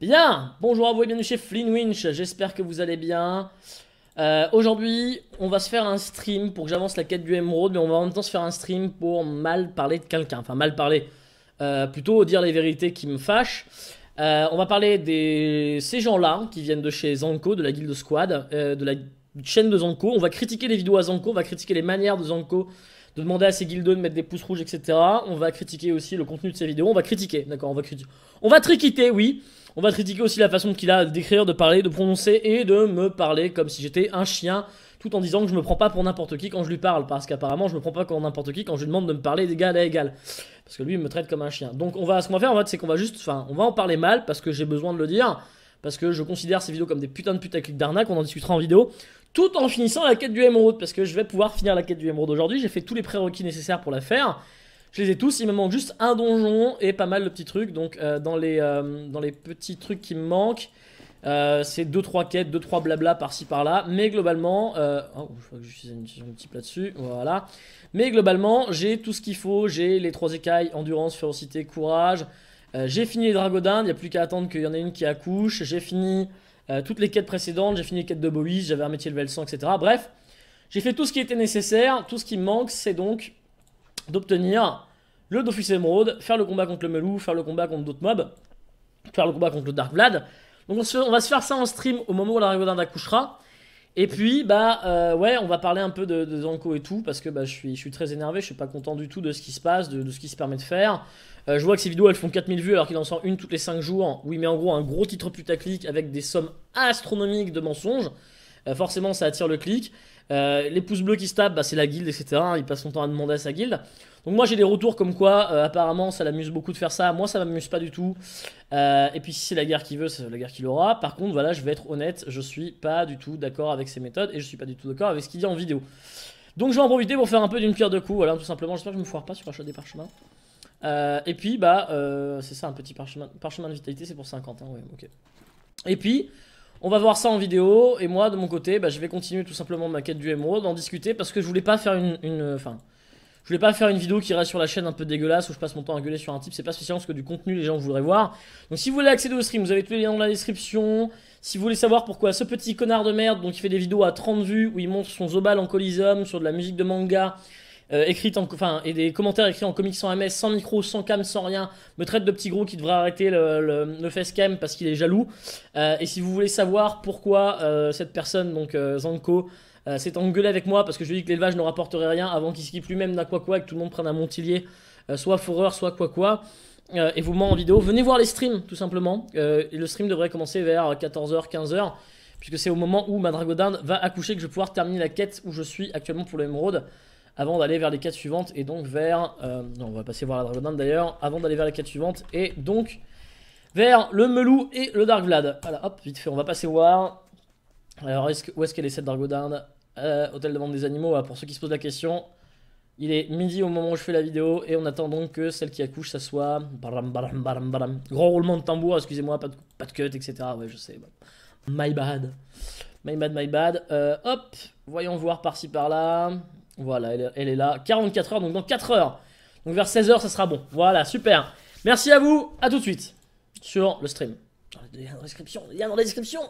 Bien, bonjour à vous et bienvenue chez Flynn Winch, j'espère que vous allez bien. Euh, aujourd'hui, on va se faire un stream pour que j'avance la quête du émeraude, mais on va en même temps se faire un stream pour mal parler de quelqu'un, enfin mal parler, euh, plutôt dire les vérités qui me fâchent. Euh, on va parler de ces gens-là qui viennent de chez Zanko, de la guilde Squad, de la chaîne de Zanko. On va critiquer les vidéos à Zanko, on va critiquer les manières de Zanko de demander à ses guildes de mettre des pouces rouges, etc. On va critiquer aussi le contenu de ses vidéos. On va critiquer, d'accord On va critiquer. On va triquiter, oui. On va critiquer aussi la façon qu'il a d'écrire, de parler, de prononcer et de me parler comme si j'étais un chien tout en disant que je me prends pas pour n'importe qui quand je lui parle, parce qu'apparemment je me prends pas pour n'importe qui quand je lui demande de me parler d'égal à égal, parce que lui il me traite comme un chien. Donc on va, ce qu'on va faire en fait, c'est qu'on va juste, enfin, on va en parler mal parce que j'ai besoin de le dire, parce que je considère ces vidéos comme des putains de putaclic d'arnaque, on en discutera en vidéo, tout en finissant la quête du émeraude, parce que je vais pouvoir finir la quête du émeraude aujourd'hui, j'ai fait tous les prérequis nécessaires pour la faire, je les ai tous, il me manque juste un donjon et pas mal de petits trucs. Donc euh, dans, les, euh, dans les petits trucs qui me manquent, euh, c'est 2-3 quêtes, 2-3 blabla par-ci par-là. Mais globalement, euh, oh, je crois que je suis un petit là-dessus. Voilà. Mais globalement, j'ai tout ce qu'il faut. J'ai les 3 écailles, endurance, férocité, courage. j'ai fini les dragodins. Il n'y a plus qu'à attendre qu'il y en ait une qui accouche. J'ai fini toutes les quêtes précédentes. J'ai fini les quêtes de Bowie. J'avais un métier level 100, etc. Bref, j'ai fait tout ce qui était nécessaire. Tout ce qui me manque, c'est donc d'obtenir le Dofus Emeraude, faire le combat contre le Melou, faire le combat contre d'autres mobs, faire le combat contre le Dark Vlad. Donc on, va se faire ça en stream au moment où l'arrivée d'un accouchera. Et puis, bah euh, ouais, on va parler un peu de, Zanko et tout, parce que bah, je, suis, très énervé, je suis pas content du tout de ce qui se passe, de, ce qui se permet de faire. Euh, je vois que ces vidéos elles font 4000 vues alors qu'il en sort une toutes les 5 jours. Oui, mais en gros, un gros titre putaclic avec des sommes astronomiques de mensonges. Euh, forcément, ça attire le clic. Euh, les pouces bleus qui se tapent, bah, c'est la guilde, etc. Hein. Il passe son temps à demander à sa guilde. Donc moi j'ai des retours comme quoi euh, apparemment ça l'amuse beaucoup de faire ça, moi ça m'amuse pas du tout. et puis si c'est la guerre qui veut, c'est la guerre qu'il aura, Par contre voilà, je vais être honnête, je suis pas du tout d'accord avec ces méthodes et je suis pas du tout d'accord avec ce qu'il dit en vidéo. Donc je vais en profiter pour faire un peu d'une pierre deux coups, voilà tout simplement, j'espère que je me foire pas sur un des parchemins. et puis bah c'est ça un petit parchemin, parchemin de vitalité, c'est pour 50, hein, ok. Et puis on va voir ça en vidéo, et moi, de mon côté, bah, je vais continuer tout simplement ma quête du émeraude, en discuter, parce que je voulais pas faire une... une je voulais pas faire une vidéo qui reste sur la chaîne un peu dégueulasse où je passe mon temps à gueuler sur un type, c'est pas spécialement ce que du contenu les gens voudraient voir. Donc si vous voulez accéder au stream, vous avez tous les liens dans la description. Si vous voulez savoir pourquoi ce petit connard de merde, donc il fait des vidéos à 30 vues où il montre son zobal en colisum sur de la musique de manga, euh, et des commentaires écrits en comics sans MS, sans micro, sans cam, sans rien, me traite de petit gros qui devrait arrêter le, le, le parce qu'il est jaloux. Euh, et si vous voulez savoir pourquoi euh, cette personne, donc Zanko, s'est engueulée avec moi parce que je lui ai dit que l'élevage ne rapporterait rien avant qu'il skip lui-même d'un quoi quoi et que tout le monde prenne un Montillier, soit fourreur, soit quoi quoi. et vous ment en vidéo, venez voir les streams tout simplement. le stream devrait commencer vers 14h, 15h puisque c'est au moment où ma dragodinde va accoucher que je vais pouvoir terminer la quête où je suis actuellement pour l'émeraude avant d'aller vers les 4 suivantes et donc vers... Euh, non, on va passer voir la dragodinde d'ailleurs, avant d'aller vers les 4 suivantes et donc vers le Melou et le Dark Vlad. Voilà, hop, vite fait, on va passer voir. Alors, est -ce où est-ce qu'elle est cette dragodinde euh, Hôtel de vente des animaux, pour ceux qui se posent la question. Il est midi au moment où je fais la vidéo et on attend donc que celle qui accouche, ça soit... Baram, baram, baram, baram. Grand roulement de tambour, excusez-moi, pas de, cut, etc. Ouais, je sais. My bad. My bad, my bad. Euh, hop, voyons voir par-ci par-là. Voilà, elle est, là. 44 heures, donc dans 4 heures. Donc vers 16h, ça sera bon. Voilà, super. Merci à vous. À tout de suite sur le stream. dans la description. Il dans la description.